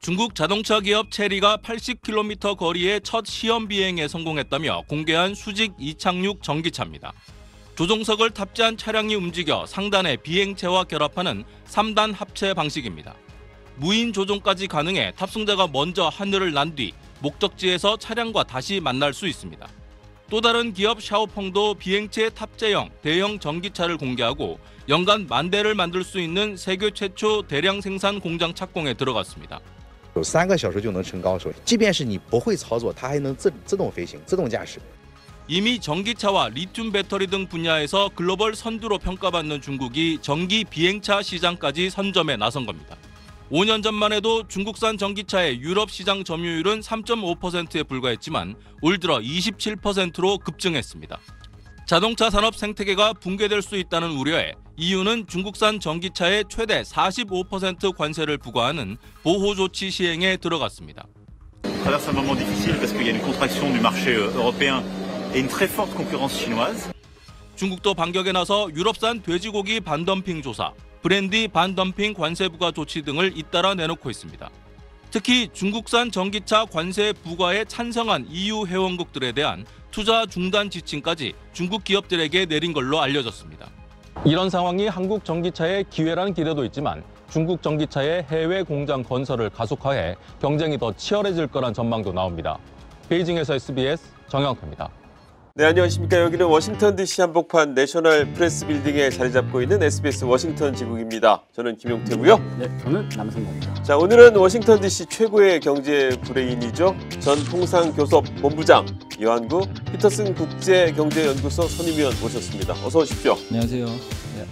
중국 자동차 기업 체리가 80km 거리의 첫 시험 비행에 성공했다며 공개한 수직 이착륙 전기차입니다. 조종석을 탑재한 차량이 움직여 상단의 비행체와 결합하는 3단 합체 방식입니다. 무인 조종까지 가능해 탑승자가 먼저 하늘을 난 뒤 목적지에서 차량과 다시 만날 수 있습니다. 또 다른 기업 샤오펑도 비행체 탑재형 대형 전기차를 공개하고 연간 만 대를 만들 수 있는 세계 최초 대량 생산 공장 착공에 들어갔습니다. 有三个小时就能成高手，即便是你不会操作，它还能自自动飞行、自动驾驶。 이미 전기차와 리튬 배터리 등 분야에서 글로벌 선두로 평가받는 중국이 전기 비행차 시장까지 선점에 나선 겁니다. 5년 전만 해도 중국산 전기차의 유럽 시장 점유율은 3.5%에 불과했지만 올 들어 27%로 급증했습니다. 자동차 산업 생태계가 붕괴될 수 있다는 우려에 이유는 중국산 전기차의 최대 45% 관세를 부과하는 보호 조치 시행에 들어갔습니다. Euh, 중국도 반격에 나서 유럽산 돼지고기 반덤핑 조사, 브랜디 반덤핑 관세 부과 조치 등을 잇따라 내놓고 있습니다. 특히 중국산 전기차 관세 부과에 찬성한 EU 회원국들에 대한 투자 중단 지침까지 중국 기업들에게 내린 걸로 알려졌습니다. 이런 상황이 한국 전기차의 기회라는 기대도 있지만 중국 전기차의 해외 공장 건설을 가속화해 경쟁이 더 치열해질 거란 전망도 나옵니다. 베이징에서 SBS 정영표입니다. 네, 안녕하십니까. 여기는 워싱턴 DC 한복판 내셔널 프레스 빌딩에 자리 잡고 있는 SBS 워싱턴 지국입니다. 저는 김용태고요. 네, 저는 남성범입니다. 자, 오늘은 워싱턴 DC 최고의 경제 불레인이죠. 전 통상교섭 본부장 여한구 피터슨 국제경제연구소 선임위원 모셨습니다. 어서 오십시오. 안녕하세요. 네.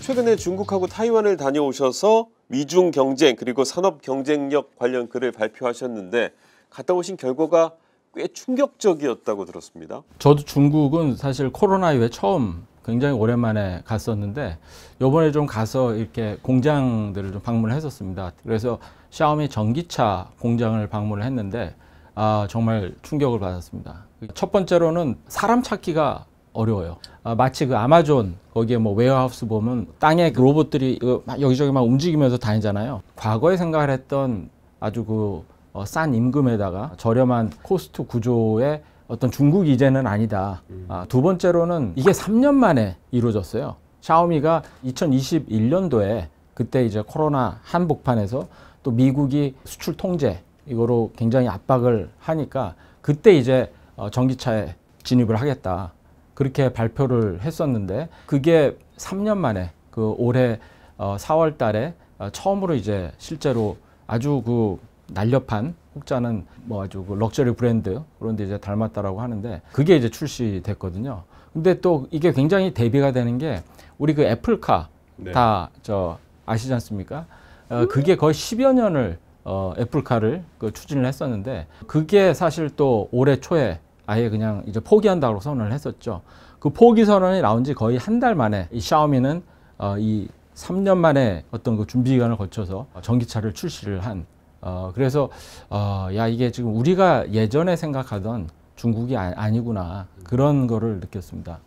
최근에 중국하고 타이완을 다녀오셔서 미중 경쟁 그리고 산업 경쟁력 관련 글을 발표하셨는데 갔다 오신 결과가 꽤 충격적이었다고 들었습니다. 저도 중국은 사실 코로나 이후에 처음 굉장히 오랜만에 갔었는데 요번에 좀 가서 이렇게 공장들을 좀 방문을 했었습니다. 그래서 샤오미 전기차 공장을 방문을 했는데 아, 정말 충격을 받았습니다. 첫 번째로는 사람 찾기가 어려워요. 아, 마치 그 아마존 거기에 뭐 웨어하우스 보면 땅에 그 로봇들이 그 여기저기 막 움직이면서 다니잖아요. 과거에 생각을 했던 아주 그 어, 싼 임금에다가 저렴한 코스트 구조의 어떤 중국 이제는 아니다. 음. 아, 두 번째로는 이게 3년 만에 이루어졌어요. 샤오미가 2021년도에 그때 이제 코로나 한복판에서 또 미국이 수출 통제 이거로 굉장히 압박을 하니까 그때 이제 어, 전기차에 진입을 하겠다. 그렇게 발표를 했었는데 그게 3년 만에 그 올해 어, 4월 달에 어, 처음으로 이제 실제로 아주 그 날렵한 혹자는 뭐 아주 그 럭셔리 브랜드 그런 데 이제 닮았다라고 하는데 그게 이제 출시됐거든요. 근데 또 이게 굉장히 대비가 되는 게 우리 그 애플카 네. 다저 아시지 않습니까? 어, 그게 거의 10여 년을 어, 애플카를 그 추진을 했었는데 그게 사실 또 올해 초에 아예 그냥 이제 포기한다고 선언을 했었죠. 그 포기 선언이 나온 지 거의 한 달 만에 이 샤오미는 어, 이 3년 만에 어떤 그 준비 기간을 거쳐서 전기차를 출시를 한 어, 그래서 어, 야 이게 지금 우리가 예전에 생각하던 중국이 아, 니구나 그런 거를 느꼈습니다.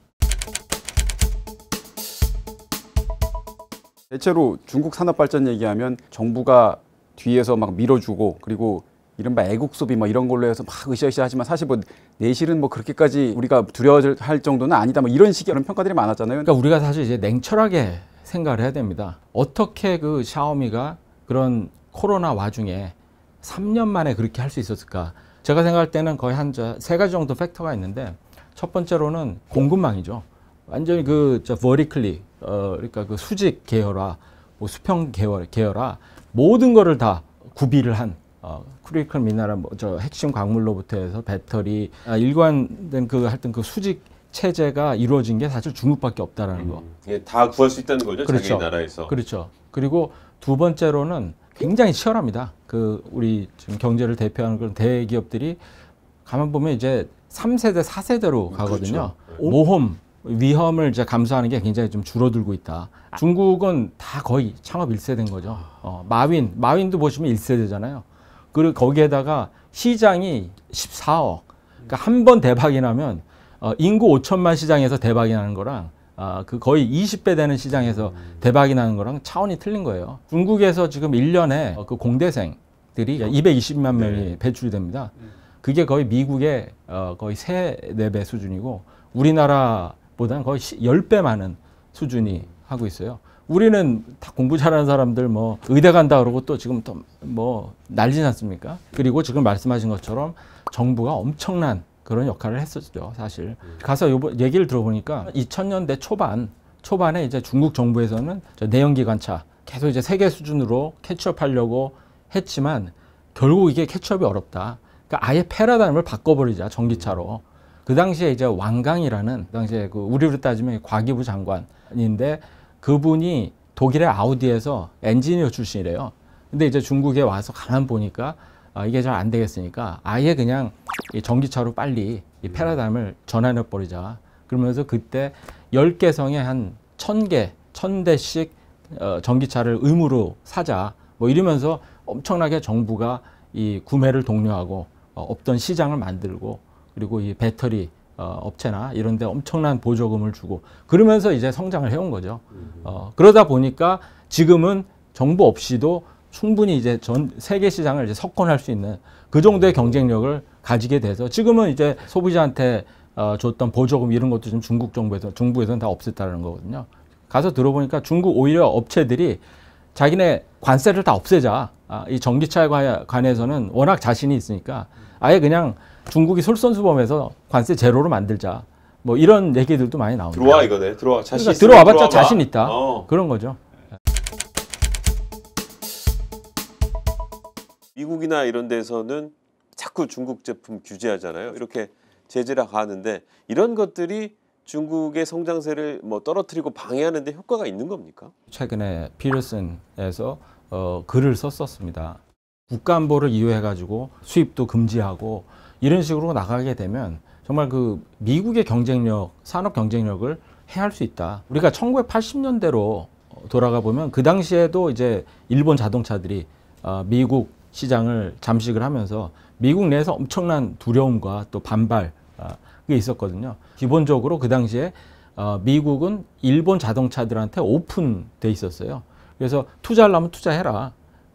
대체로 중국 산업 발전 얘기하면 정부가 뒤에서 막 밀어주고 그리고 이른바 애국 소비 막 뭐 이런 걸로 해서 막 으쌰으쌰 하지만 사실 뭐 내실은 뭐 그렇게까지 우리가 두려워할 정도는 아니다 뭐 이런 식의 이런 평가들이 많았잖아요. 그러니까 우리가 사실 이제 냉철하게 생각을 해야 됩니다. 어떻게 그 샤오미가 그런 코로나 와중에 3년 만에 그렇게 할 수 있었을까? 제가 생각할 때는 거의 한세 가지 정도 팩터가 있는데 첫 번째로는 공급망이죠. 완전히 그저 버리클리 어 그러니까 그 수직 계열화, 뭐 수평 계열 계열화 모든 거를 다 구비를 한 어, 크리컬 미나라 뭐 저 핵심 광물로부터 해서 배터리 아, 일관된 그 하여튼 그 수직 체제가 이루어진 게 사실 중국밖에 없다라는 음. 거. 예, 다 구할 수 있다는 거죠. 그렇죠. 자기 나라에서. 그렇죠. 그리고 두 번째로는 굉장히 치열합니다. 그 우리 지금 경제를 대표하는 그런 대기업들이 가만 보면 이제 3세대, 4세대로 음, 가거든요. 그렇죠. 모험, 위험을 이제 감수하는 게 굉장히 좀 줄어들고 있다. 아. 중국은 다 거의 창업 1세대인 거죠. 어, 마윈, 마윈도 보시면 1세대잖아요. 그리고 거기에다가 시장이 14억. 그러니까 한 번 대박이 나면 어, 인구 5천만 시장에서 대박이 나는 거랑 아, 그 거의 20배 되는 시장에서 대박이 나는 거랑 차원이 틀린 거예요. 중국에서 지금 1년에 어, 그 공대생들이 220만 명이 배출이 됩니다. 네. 그게 거의 미국의 어, 거의 3 4배 수준이고 우리나라보다는 거의 10배 많은 수준이 하고 있어요. 우리는 다 공부 잘하는 사람들 뭐 의대 간다 그러고 또 지금 또뭐 난리 났습니까? 그리고 지금 말씀하신 것처럼 정부가 엄청난 그런 역할을 했었죠, 사실. 음. 가서 요번 얘기를 들어보니까 2000년대 초반, 초반에 이제 중국 정부에서는 내연기관차 계속 이제 세계 수준으로 캐치업하려고 했지만 결국 이게 캐치업이 어렵다. 그러니까 아예 패러다임을 바꿔버리자 전기차로. 그 당시에 이제 왕강이라는 그 당시에 그 우리로 따지면 과기부 장관인데 그분이 독일의 아우디에서 엔지니어 출신이래요. 근데 이제 중국에 와서 가만 보니까 아, 이게 잘 안 되겠으니까 아예 그냥 이 전기차로 빨리 이 패러다임을 전환해 버리자. 그러면서 그때 열개 성에 한 천 개 천대씩 어, 전기차를 의무로 사자. 뭐 이러면서 엄청나게 정부가 이 구매를 독려하고 어, 없던 시장을 만들고 그리고 이 배터리 어, 업체나 이런 데 엄청난 보조금을 주고 그러면서 이제 성장을 해온 거죠. 음. 어, 그러다 보니까 지금은 정부 없이도 충분히 이제 전 세계 시장을 이제 석권할 수 있는 그 정도의 경쟁력을 가지게 돼서 지금은 이제 소비자한테 어, 줬던 보조금 이런 것도 지금 중국 정부에서 중부에서는 다 없앴다는 거거든요. 가서 들어보니까 중국 오히려 업체들이 자기네 관세를 다 없애자. 아, 이 전기차에 관해서는 워낙 자신이 있으니까 아예 그냥 중국이 솔선수범해서 관세 제로로 만들자. 뭐 이런 얘기들도 많이 나옵니다. 들어와 이거네. 들어와. 자신 그러니까 들어와봤자 들어와 자신 있다. 어. 그런 거죠. 미국이나 이런 데서는 자꾸 중국 제품 규제하잖아요. 이렇게 제재라 가는데 이런 것들이 중국의 성장세를 뭐 떨어뜨리고 방해하는 데 효과가 있는 겁니까? 최근에 피르슨에서 어, 글을 썼었습니다. 국가안보를 이유해가지고 수입도 금지하고 이런 식으로 나가게 되면 정말 그 미국의 경쟁력, 산업 경쟁력을 해할 수 있다. 우리가 1980년대로 돌아가 보면 그 당시에도 이제 일본 자동차들이 어, 미국 시장을 잠식을 하면서 미국 내에서 엄청난 두려움과 또 반발이 있었거든요. 기본적으로 그 당시에 어, 미국은 일본 자동차들한테 오픈돼 있었어요. 그래서 투자하려면 투자해라.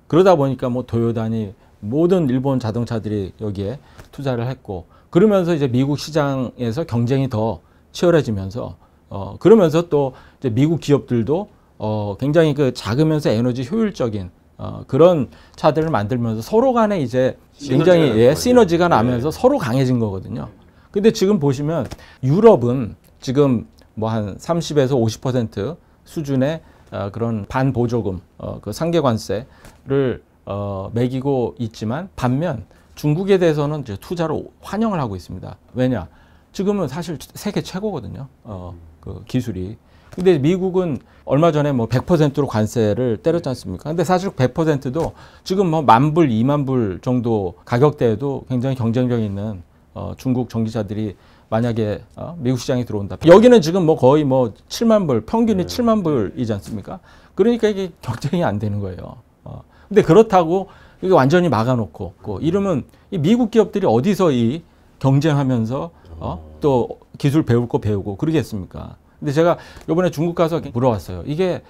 그러다 보니까 뭐 도요다니 모든 일본 자동차들이 여기에 투자를 했고 그러면서 이제 미국 시장에서 경쟁이 더 치열해지면서 어 그러면서 또 이제 미국 기업들도 어 굉장히 그 작으면서 에너지 효율적인 어, 그런 차들을 만들면서 서로 간에 이제 시너지가 굉장히 예, 시너지가 네. 나면서 네. 서로 강해진 거거든요. 근데 지금 보시면 유럽은 지금 뭐 한 30에서 50% 수준의 어, 그런 반보조금, 어, 그 상계관세를 어, 매기고 있지만 반면 중국에 대해서는 이제 투자로 환영을 하고 있습니다. 왜냐? 지금은 사실 세계 최고거든요. 어, 그 기술이. 근데 미국은 얼마 전에 뭐 100%로 관세를 때렸지 네. 않습니까? 근데 사실 100%도 지금 뭐만 불, 이만 불 정도 가격대에도 굉장히 경쟁력 있는 어, 중국 전기차들이 만약에 어, 미국 시장에 들어온다. 여기는 지금 뭐 거의 뭐 7만 불, 평균이 네. 7만 불이지 않습니까? 그러니까 이게 경쟁이 안 되는 거예요. 어. 근데 그렇다고 이게 완전히 막아놓고 그 이러면 이 미국 기업들이 어디서 이 경쟁하면서 어? 어. 또 기술 배울 거 배우고 그러겠습니까? 근데 제가 요번에 중국 가서 물어봤어요. 이게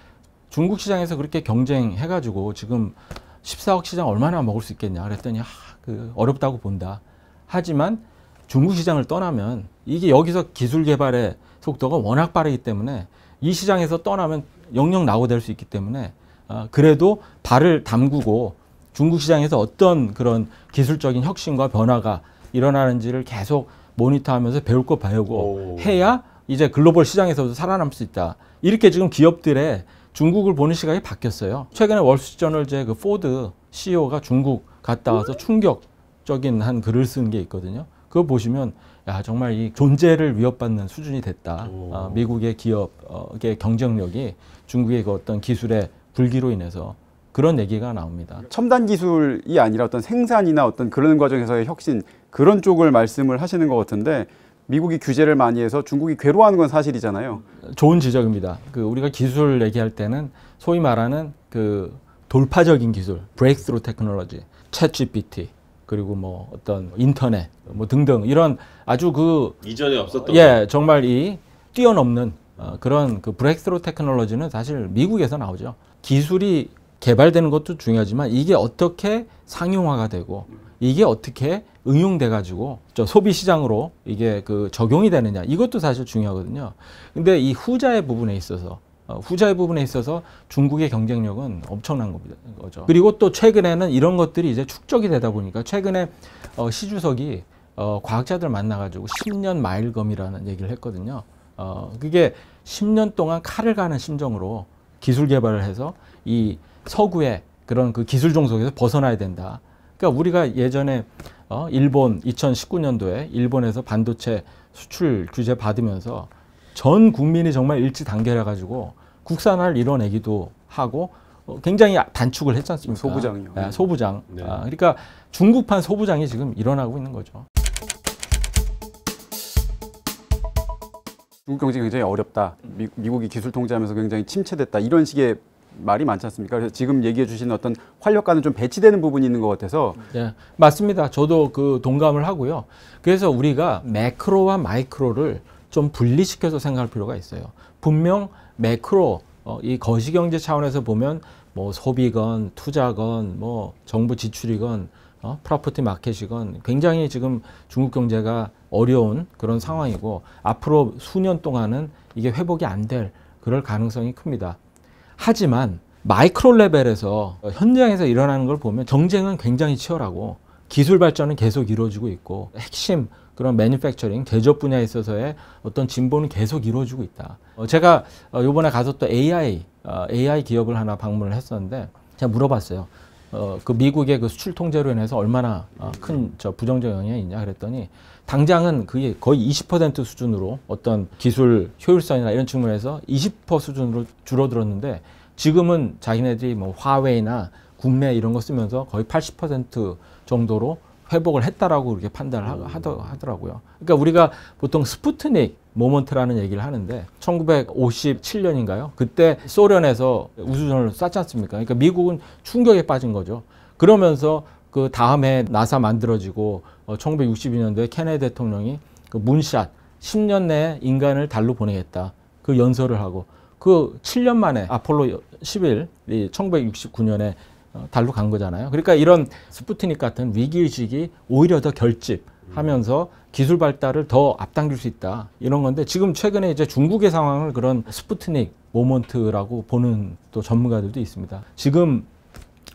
중국 시장에서 그렇게 경쟁해가지고 지금 14억 시장 얼마나 먹을 수 있겠냐 그랬더니 아, 그 어렵다고 본다. 하지만 중국 시장을 떠나면 이게 여기서 기술 개발의 속도가 워낙 빠르기 때문에 이 시장에서 떠나면 영영 나고될 수 있기 때문에 어, 그래도 발을 담그고 중국 시장에서 어떤 그런 기술적인 혁신과 변화가 일어나는지를 계속 모니터하면서 배울 거 배우고 오. 해야 이제 글로벌 시장에서도 살아남을 수 있다. 이렇게 지금 기업들의 중국을 보는 시각이 바뀌었어요. 최근에 월스트리트저널제 그 포드 CEO가 중국 갔다 와서 충격적인 한 글을 쓴 게 있거든요. 그거 보시면 야 정말 이 존재를 위협받는 수준이 됐다. 아, 미국의 기업의 경쟁력이 중국의 그 어떤 기술의 불기로 인해서 그런 얘기가 나옵니다. 첨단 기술이 아니라 어떤 생산이나 어떤 그런 과정에서의 혁신 그런 쪽을 말씀을 하시는 것 같은데 미국이 규제를 많이 해서 중국이 괴로워하는 건 사실이잖아요. 좋은 지적입니다. 그 우리가 기술 얘기할 때는 소위 말하는 그 돌파적인 기술, 브레이크스루 테크놀로지, 챗 GPT, 그리고 뭐 어떤 인터넷 뭐 등등 이런 아주 그 이전에 없었던 예 정말 이 뛰어넘는 어, 그런 그 브렉스로 테크놀로지는 사실 미국에서 나오죠 기술이 개발되는 것도 중요하지만 이게 어떻게 상용화가 되고 이게 어떻게 응용돼 가지고 저 소비 시장으로 이게 그 적용이 되느냐 이것도 사실 중요하거든요. 근데 이 후자의 부분에 있어서 어, 후자의 부분에 있어서 중국의 경쟁력은 엄청난 겁니다. 거죠. 그리고 또 최근에는 이런 것들이 이제 축적이 되다 보니까 최근에 어, 시 주석이 어, 과학자들 만나가지고 10년 마일검이라는 얘기를 했거든요. 어, 그게 10년 동안 칼을 가는 심정으로 기술 개발을 해서 이 서구의 그런 그 기술 종속에서 벗어나야 된다. 그러니까 우리가 예전에 어, 일본 2019년도에 일본에서 반도체 수출 규제 받으면서 전 국민이 정말 일치 단결해 가지고 국산화를 이뤄내기도 하고 어, 굉장히 단축을 했지 않습니까? 소부장이요. 네, 소부장. 네. 아, 그러니까 중국판 소부장이 지금 일어나고 있는 거죠. 중국 경제 굉장히 어렵다. 미, 국이 기술 통제하면서 굉장히 침체됐다. 이런 식의 말이 많지 않습니까? 그래서 지금 얘기해 주신 어떤 활력과는 좀 배치되는 부분이 있는 것 같아서. 예, 맞습니다. 저도 그 동감을 하고요. 그래서 우리가 매크로와 마이크로를 좀 분리시켜서 생각할 필요가 있어요. 분명 매크로 어, 이 거시경제 차원에서 보면 뭐 소비건 투자건 뭐 정부 지출이건 어, 프로퍼티 마켓이건 굉장히 지금 중국 경제가 어려운 그런 상황이고 앞으로 수년 동안은 이게 회복이 안 될 그럴 가능성이 큽니다. 하지만 마이크로 레벨에서 현장에서 일어나는 걸 보면 경쟁은 굉장히 치열하고 기술 발전은 계속 이루어지고 있고 핵심 그런 매니팩처링 제조 분야에 있어서의 어떤 진보는 계속 이루어지고 있다. 어, 제가 어, 요번에 가서 또 AI 어, AI 기업을 하나 방문을 했었는데 제가 물어봤어요. 어, 그 미국의 그 수출 통제로 인해서 얼마나 큰 저 부정적 영향이 있냐 그랬더니 당장은 그게 거의 20% 수준으로 어떤 기술 효율성이나 이런 측면에서 20% 수준으로 줄어들었는데 지금은 자기네들이 뭐 화웨이나 국내 이런 거 쓰면서 거의 80% 정도로 회복을 했다라고 그렇게 판단을 음. 하더, 라고요 그러니까 우리가 보통 스푸트닉 모먼트라는 얘기를 하는데 1957년인가요? 그때 소련에서 우주선을 쐈지 않습니까? 그러니까 미국은 충격에 빠진 거죠. 그러면서 그 다음 에 나사 만들어지고 어, 1962년도에 케네 대통령이 그 문샷 10년 내에 인간을 달로 보내겠다. 그 연설을 하고 그 7년 만에 아폴로 11, 1969년에 어, 달로 간 거잖아요. 그러니까 이런 스푸트닉 같은 위기의식이 오히려 더 결집하면서 기술 발달을 더 앞당길 수 있다. 이런 건데 지금 최근에 이제 중국의 상황을 그런 스푸트닉 모먼트라고 보는 또 전문가들도 있습니다. 지금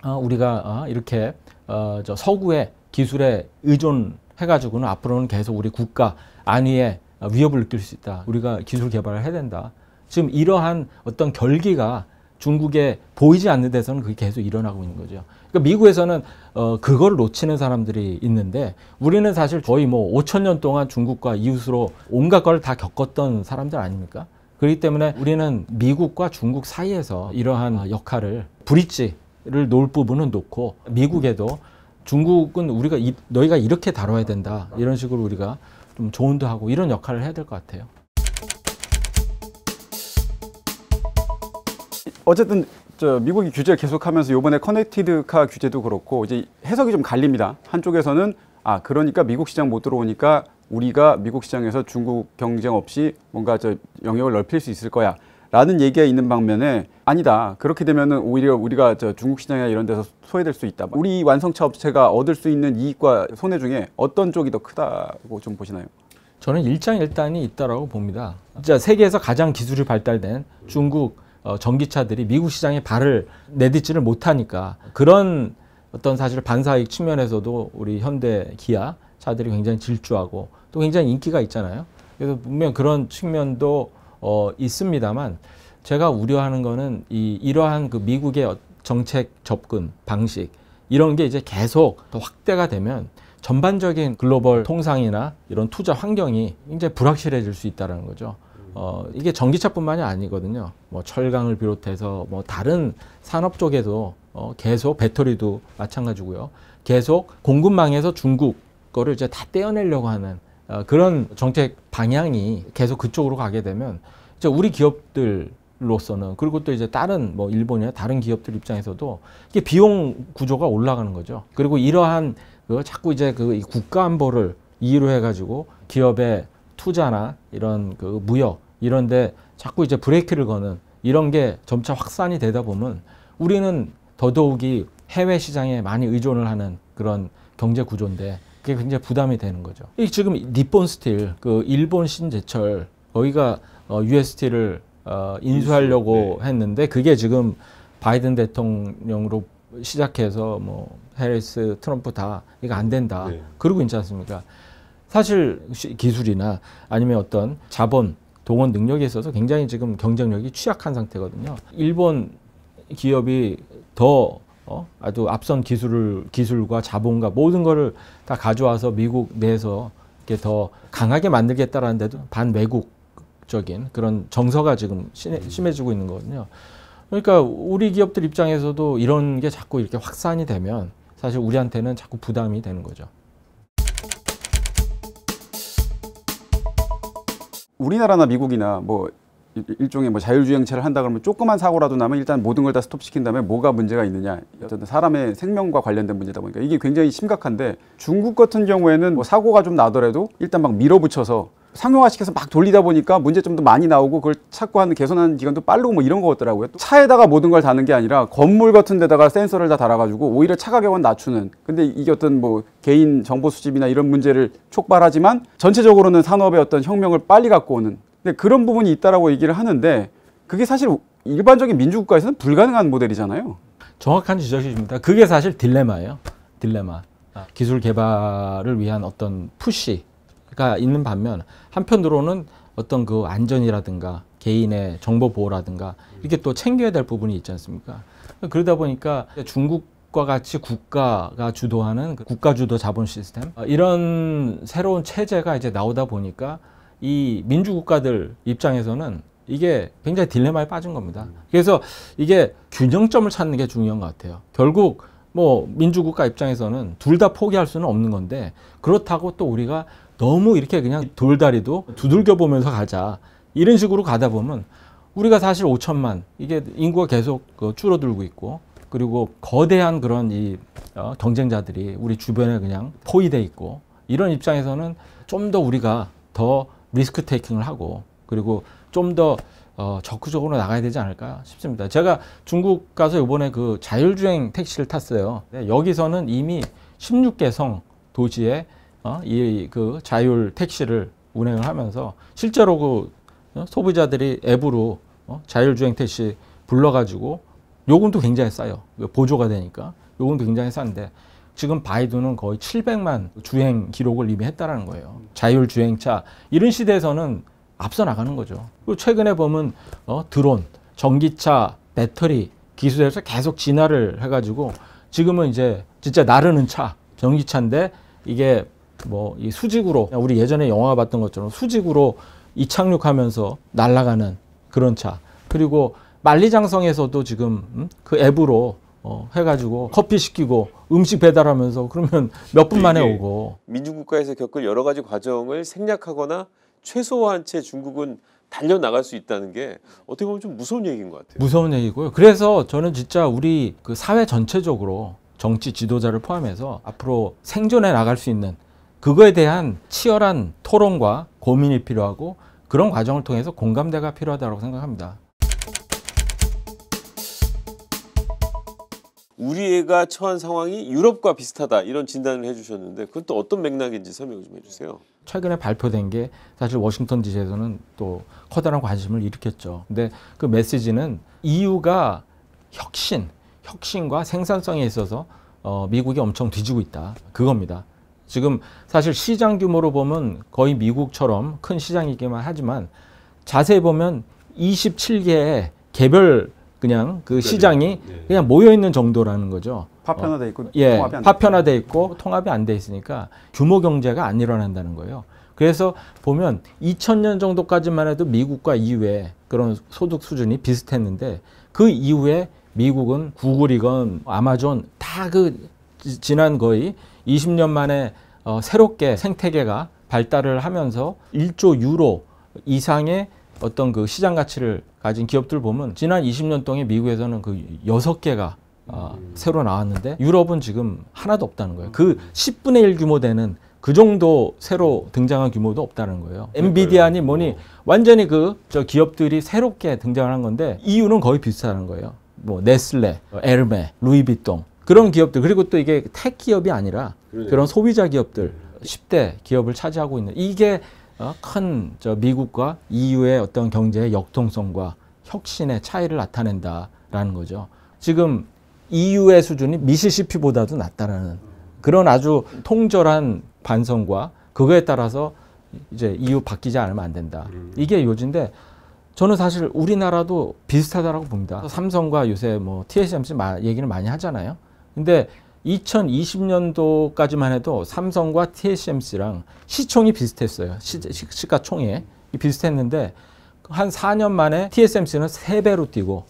어, 우리가 어, 이렇게 어, 저 서구의 기술에 의존해가지고는 앞으로는 계속 우리 국가 안위에 위협을 느낄 수 있다. 우리가 기술 개발을 해야 된다. 지금 이러한 어떤 결기가 중국에 보이지 않는 데서는 그게 계속 일어나고 있는 거죠. 그러니까 미국에서는 어, 그걸 놓치는 사람들이 있는데 우리는 사실 거의 뭐 5천 년 동안 중국과 이웃으로 온갖 걸 다 겪었던 사람들 아닙니까? 그렇기 때문에 우리는 미국과 중국 사이에서 이러한 역할을 브릿지 를 놓을 부분은 놓고 미국에도 중국은 우리가 이, 너희가 이렇게 다뤄야 된다 이런 식으로 우리가 좀 조언도 하고 이런 역할을 해야 될 것 같아요. 어쨌든 저 미국이 규제를 계속하면서 이번에 커넥티드카 규제도 그렇고 이제 해석이 좀 갈립니다. 한쪽에서는 아 그러니까 미국 시장 못 들어오니까 우리가 미국 시장에서 중국 경쟁 없이 뭔가 저 영역을 넓힐 수 있을 거야. 라는 얘기가 있는 방면에 아니다. 그렇게 되면 은 오히려 우리가 저 중국 시장이나 이런 데서 소외될 수 있다. 우리 완성차 업체가 얻을 수 있는 이익과 손해 중에 어떤 쪽이 더 크다고 좀 보시나요? 저는 일장일단이 있다라고 봅니다. 진짜 세계에서 가장 기술이 발달된 중국 어, 전기차들이 미국 시장에 발을 내딛지를 못하니까 그런 어떤 사실 반사익 측면에서도 우리 현대 기아 차들이 굉장히 질주하고 또 굉장히 인기가 있잖아요. 그래서 분명 그런 측면도 어, 있습니다만 제가 우려하는 거는 이 이러한 그 미국의 어, 정책 접근 방식 이런 게 이제 계속 더 확대가 되면 전반적인 글로벌 통상이나 이런 투자 환경이 굉장히 불확실해질 수 있다는 거죠. 어, 이게 전기차뿐만이 아니거든요. 뭐 철강을 비롯해서 뭐 다른 산업 쪽에도 어, 계속 배터리도 마찬가지고요. 계속 공급망에서 중국 거를 이제 다 떼어내려고 하는 어, 그런 정책 방향이 계속 그쪽으로 가게 되면 이제 우리 기업들 로서는 그리고 또 이제 다른 뭐 일본이나 다른 기업들 입장에서도 이게 비용 구조가 올라가는 거죠. 그리고 이러한 그 자꾸 이제 그 국가 안보를 이유로 해가지고 기업의 투자나 이런 그 무역 이런데 자꾸 이제 브레이크를 거는 이런 게 점차 확산이 되다 보면 우리는 더더욱이 해외 시장에 많이 의존을 하는 그런 경제 구조인데 그게 굉장히 부담이 되는 거죠. 이 지금 니폰 스틸, 그 일본 신제철 거기가 어, US 스틸 어, 인수하려고 네. 했는데 그게 지금 바이든 대통령으로 시작해서 뭐 해리스, 트럼프 다 이거 안 된다. 네. 그러고 있지 않습니까? 사실 기술이나 아니면 어떤 자본 동원 능력에 있어서 굉장히 지금 경쟁력이 취약한 상태거든요. 일본 기업이 더 어? 아주 앞선 기술을 기술과 자본과 모든 것을 다 가져와서 미국 내에서 이렇게 더 강하게 만들겠다라는 데도 반외국적인 그런 정서가 지금 심해, 음. 심해지고 있는 거거든요. 그러니까 우리 기업들 입장에서도 이런 게 자꾸 이렇게 확산이 되면 사실 우리한테는 자꾸 부담이 되는 거죠. 우리나라나 미국이나 뭐 일종의 뭐 자율주행차를 한다 그러면 조그만 사고라도 나면 일단 모든 걸 다 스톱시킨 다음에 뭐가 문제가 있느냐 어쨌든 사람의 생명과 관련된 문제다 보니까 이게 굉장히 심각한데 중국 같은 경우에는 뭐 사고가 좀 나더라도 일단 막 밀어붙여서 상용화시켜서 막 돌리다 보니까 문제점도 많이 나오고 그걸 찾고 하는 개선하는 기간도 빠르고 뭐 이런 거 같더라고요. 차에다가 모든 걸 다는 게 아니라 건물 같은 데다가 센서를 다 달아가지고 오히려 차가격은 낮추는. 근데 이게 어떤 뭐 개인 정보 수집이나 이런 문제를 촉발하지만 전체적으로는 산업의 어떤 혁명을 빨리 갖고 오는 근데 네, 그런 부분이 있다라고 얘기를 하는데 그게 사실 일반적인 민주국가에서는 불가능한 모델이잖아요. 정확한 지적이십니다. 그게 사실 딜레마예요. 딜레마. 아, 기술 개발을 위한 어떤 푸시가 있는 반면 한편으로는 어떤 그 안전이라든가 개인의 정보 보호라든가 이렇게 또 챙겨야 될 부분이 있지 않습니까? 그러다 보니까 중국과 같이 국가가 주도하는 국가 주도 자본 시스템 아, 이런 새로운 체제가 이제 나오다 보니까 이 민주국가들 입장에서는 이게 굉장히 딜레마에 빠진 겁니다. 그래서 이게 균형점을 찾는 게 중요한 것 같아요. 결국 뭐 민주국가 입장에서는 둘 다 포기할 수는 없는 건데 그렇다고 또 우리가 너무 이렇게 그냥 돌다리도 두들겨 보면서 가자 이런 식으로 가다 보면 우리가 사실 5천만 이게 인구가 계속 그 줄어들고 있고 그리고 거대한 그런 이 어, 경쟁자들이 우리 주변에 그냥 포위돼 있고 이런 입장에서는 좀 더 우리가 더 리스크 테이킹을 하고 그리고 좀더 어, 적극적으로 나가야 되지 않을까 싶습니다. 제가 중국 가서 이번에 그 자율주행 택시를 탔어요. 네, 여기서는 이미 16개성 도시에 어, 이그 자율 택시를 운행을 하면서 실제로 그 어, 소비자들이 앱으로 어, 자율주행 택시 불러가지고 요금도 굉장히 싸요. 보조가 되니까 요금도 굉장히 싼데 지금 바이두는 거의 700만 주행 기록을 이미 했다라는 거예요. 자율 주행차 이런 시대에서는 앞서 나가는 거죠. 그리고 최근에 보면 어, 드론, 전기차, 배터리 기술에서 계속 진화를 해가지고 지금은 이제 진짜 나르는 차, 전기차인데 이게 뭐 이 수직으로 우리 예전에 영화 봤던 것처럼 수직으로 이착륙하면서 날아가는 그런 차. 그리고 만리장성에서도 지금 음? 그 앱으로 어, 해가지고 커피 시키고 음식 배달하면서 그러면 몇 분 만에 오고 민주국가에서 겪을 여러 가지 과정을 생략하거나 최소화한 채 중국은 달려 나갈 수 있다는 게 어떻게 보면 좀 무서운 얘기인 것 같아요. 무서운 얘기고요. 그래서 저는 진짜 우리 그 사회 전체적으로 정치 지도자를 포함해서 앞으로 생존해 나갈 수 있는 그거에 대한 치열한 토론과 고민이 필요하고 그런 과정을 통해서 공감대가 필요하다고 생각합니다. 우리 애가 처한 상황이 유럽과 비슷하다 이런 진단을 해주셨는데 그건 또 어떤 맥락인지 설명 좀 해주세요. 최근에 발표된 게 사실 워싱턴 지지에서는 또 커다란 관심을 일으켰죠. 근데 그 메시지는 EU가 혁신, 혁신과 생산성에 있어서 어, 미국이 엄청 뒤지고 있다. 그겁니다. 지금 사실 시장 규모로 보면 거의 미국처럼 큰 시장이기만 하지만 자세히 보면 27개의 개별 그냥 그 시장이 네. 그냥 모여 있는 정도라는 거죠. 파편화돼 있고 어, 예, 통합이 안 파편화돼 있고 통합이 안 돼 있으니까 규모 경제가 안 일어난다는 거예요. 그래서 보면 2000년 정도까지만 해도 미국과 이외에 그런 소득 수준이 비슷했는데 그 이후에 미국은 구글이건 아마존 다 그 지난 거의 20년 만에 어, 새롭게 생태계가 발달을 하면서 1조 유로 이상의 어떤 그 시장 가치를 가진 기업들 보면 지난 20년 동안 미국에서는 그6 개가 아, 음. 새로 나왔는데 유럽은 지금 하나도 없다는 거예요. 그 10분의 1 규모 되는 그 정도 새로 등장한 규모도 없다는 거예요. 네, 엔비디아니 뭐니 완전히 그 저 기업들이 새롭게 등장한 건데 이유는 거의 비슷한 거예요. 뭐 네슬레, 뭐 에르메, 루이비통 그런 기업들 그리고 또 이게 택 기업이 아니라 그런 소비자 기업들 10대 음. 기업을 차지하고 있는 이게 어, 큰저 미국과 EU의 어떤 경제의 역동성과 혁신의 차이를 나타낸다라는 거죠. 지금 EU의 수준이 미시시피보다도 낮다라는 그런 아주 통절한 반성과 그거에 따라서 이제 EU 바뀌지 않으면 안 된다. 음. 이게 요지인데 저는 사실 우리나라도 비슷하다라고 봅니다. 삼성과 요새 뭐 TSMC 얘기를 많이 하잖아요. 근데 2020년도까지만 해도 삼성과 TSMC랑 시총이 비슷했어요. 시, 시가총액 비슷했는데 한 4년 만에 TSMC는 3배로 뛰고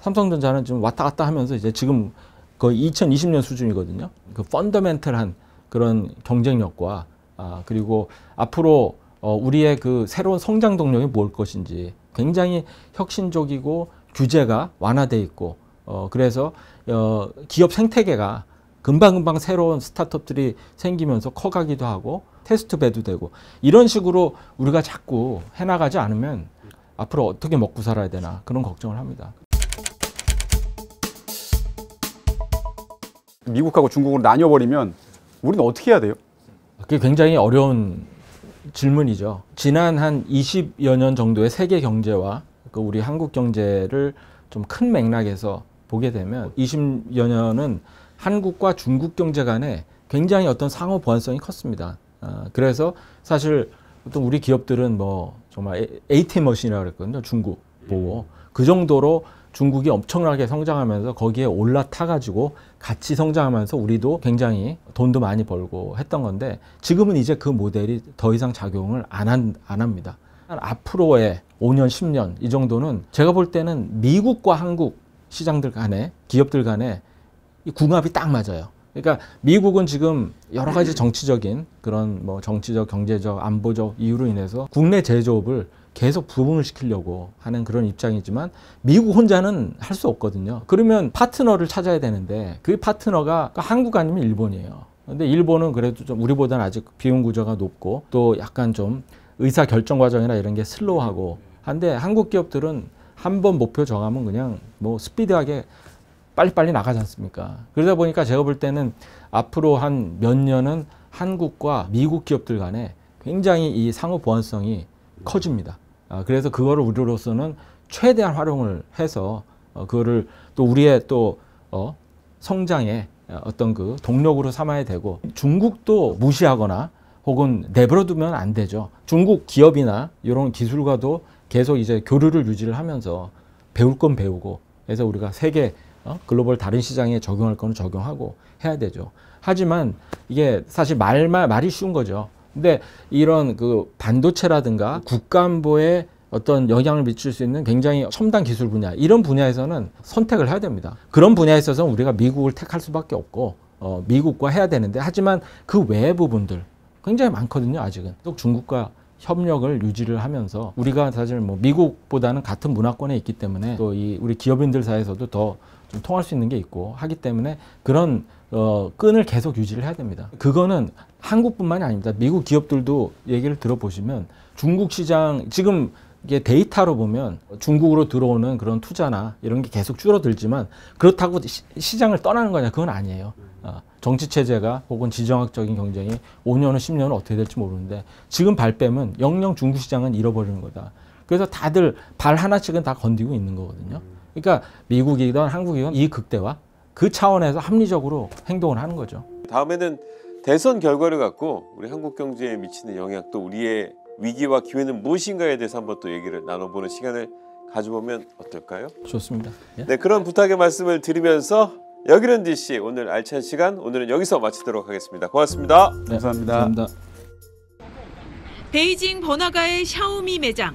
삼성전자는 지금 왔다 갔다 하면서 이제 지금 거의 2020년 수준이거든요. 그 펀더멘털한 그런 경쟁력과 아, 그리고 앞으로 어, 우리의 그 새로운 성장 동력이 뭘 것인지 굉장히 혁신적이고 규제가 완화돼 있고 어, 그래서 어, 기업 생태계가 금방금방 새로운 스타트업들이 생기면서 커가기도 하고 테스트 배도 되고 이런 식으로 우리가 자꾸 해나가지 않으면 앞으로 어떻게 먹고 살아야 되나 그런 걱정을 합니다. 미국하고 중국으로 나뉘어버리면 우리는 어떻게 해야 돼요? 그게 굉장히 어려운 질문이죠. 지난 한 20여 년 정도의 세계 경제와 그 우리 한국 경제를 좀 큰 맥락에서 보게 되면 20여 년은 한국과 중국 경제 간에 굉장히 어떤 상호 보완성이 컸습니다. 어, 그래서 사실 보통 우리 기업들은 뭐 정말 ATM 머신이라고 그랬거든요. 중국 보고. 그 정도로 중국이 엄청나게 성장하면서 거기에 올라타가지고 같이 성장하면서 우리도 굉장히 돈도 많이 벌고 했던 건데 지금은 이제 그 모델이 더 이상 작용을 안, 한, 안 합니다. 앞으로의 5년, 10년 이 정도는 제가 볼 때는 미국과 한국 시장들 간에 기업들 간에 이 궁합이 딱 맞아요. 그러니까 미국은 지금 여러 가지 정치적인 그런 뭐 정치적, 경제적, 안보적 이유로 인해서 국내 제조업을 계속 부흥을 시키려고 하는 그런 입장이지만 미국 혼자는 할 수 없거든요. 그러면 파트너를 찾아야 되는데 그 파트너가 그러니까 한국 아니면 일본이에요. 근데 일본은 그래도 좀 우리보다는 아직 비용 구조가 높고 또 약간 좀 의사 결정 과정이나 이런 게 슬로우하고 한데 한국 기업들은 한 번 목표 정하면 그냥 뭐 스피드하게 빨리빨리 나가지 않습니까? 그러다 보니까 제가 볼 때는 앞으로 한 몇 년은 한국과 미국 기업들 간에 굉장히 이 상호 보완성이 커집니다. 아, 그래서 그거를 우리로서는 최대한 활용을 해서 어, 그거를 또 우리의 또 어, 성장의 어, 어떤 그 동력으로 삼아야 되고 중국도 무시하거나 혹은 내버려두면 안 되죠. 중국 기업이나 이런 기술과도 계속 이제 교류를 유지를 하면서 배울 건 배우고 그래서 우리가 세계 어? 글로벌 다른 시장에 적용할 거는 적용하고 해야 되죠. 하지만 이게 사실 말만 말이 쉬운 거죠. 근데 이런 그 반도체라든가 국간안보에 어떤 영향을 미칠 수 있는 굉장히 첨단 기술 분야 이런 분야에서는 선택을 해야 됩니다. 그런 분야에 있어서는 우리가 미국을 택할 수밖에 없고 어, 미국과 해야 되는데 하지만 그 외의 부분들 굉장히 많거든요. 아직은 또 중국과 협력을 유지를 하면서 우리가 사실 뭐 미국보다는 같은 문화권에 있기 때문에 또 이 우리 기업인들 사이에서도 더좀 통할 수 있는 게 있고 하기 때문에 그런 어, 끈을 계속 유지를 해야 됩니다. 그거는 한국뿐만이 아닙니다. 미국 기업들도 얘기를 들어보시면 중국 시장 지금 이게 데이터로 보면 중국으로 들어오는 그런 투자나 이런 게 계속 줄어들지만 그렇다고 시, 장을 떠나는 거냐 그건 아니에요. 어, 정치 체제가 혹은 지정학적인 경쟁이 5년 후 10년 후 어떻게 될지 모르는데 지금 발뺌은 영영 중국 시장은 잃어버리는 거다. 그래서 다들 발 하나씩은 다 건디고 있는 거거든요. 그러니까 미국이든 한국이든 이 극대화 그 차원에서 합리적으로 행동을 하는 거죠. 다음에는 대선 결과를 갖고 우리 한국 경제에 미치는 영향 또 우리의 위기와 기회는 무엇인가에 대해서 한번 또 얘기를 나눠보는 시간을 가져보면 어떨까요? 좋습니다. 예? 네, 그런 부탁의 말씀을 드리면서 여기는 DC 오늘 알찬 시간 오늘은 여기서 마치도록 하겠습니다. 고맙습니다. 네, 감사합니다. 감사합니다. 베이징 번화가의 샤오미 매장.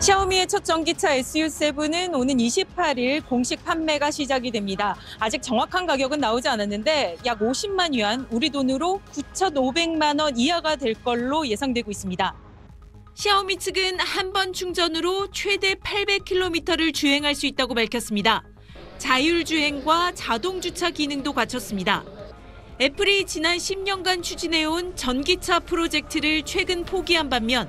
샤오미의 첫 전기차 SU7은 오는 28일 공식 판매가 시작이 됩니다. 아직 정확한 가격은 나오지 않았는데 약 50만 위안, 우리 돈으로 9,500만 원 이하가 될 걸로 예상되고 있습니다. 샤오미 측은 한 번 충전으로 최대 800km를 주행할 수 있다고 밝혔습니다. 자율주행과 자동주차 기능도 갖췄습니다. 애플이 지난 10년간 추진해온 전기차 프로젝트를 최근 포기한 반면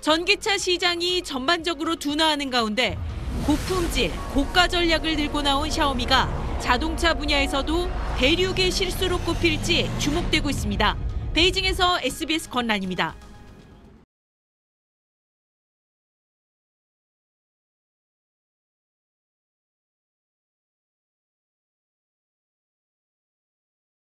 전기차 시장이 전반적으로 둔화하는 가운데 고품질, 고가 전략을 들고 나온 샤오미가 자동차 분야에서도 대륙의 실수로 꼽힐지 주목되고 있습니다. 베이징에서 SBS 권란입니다.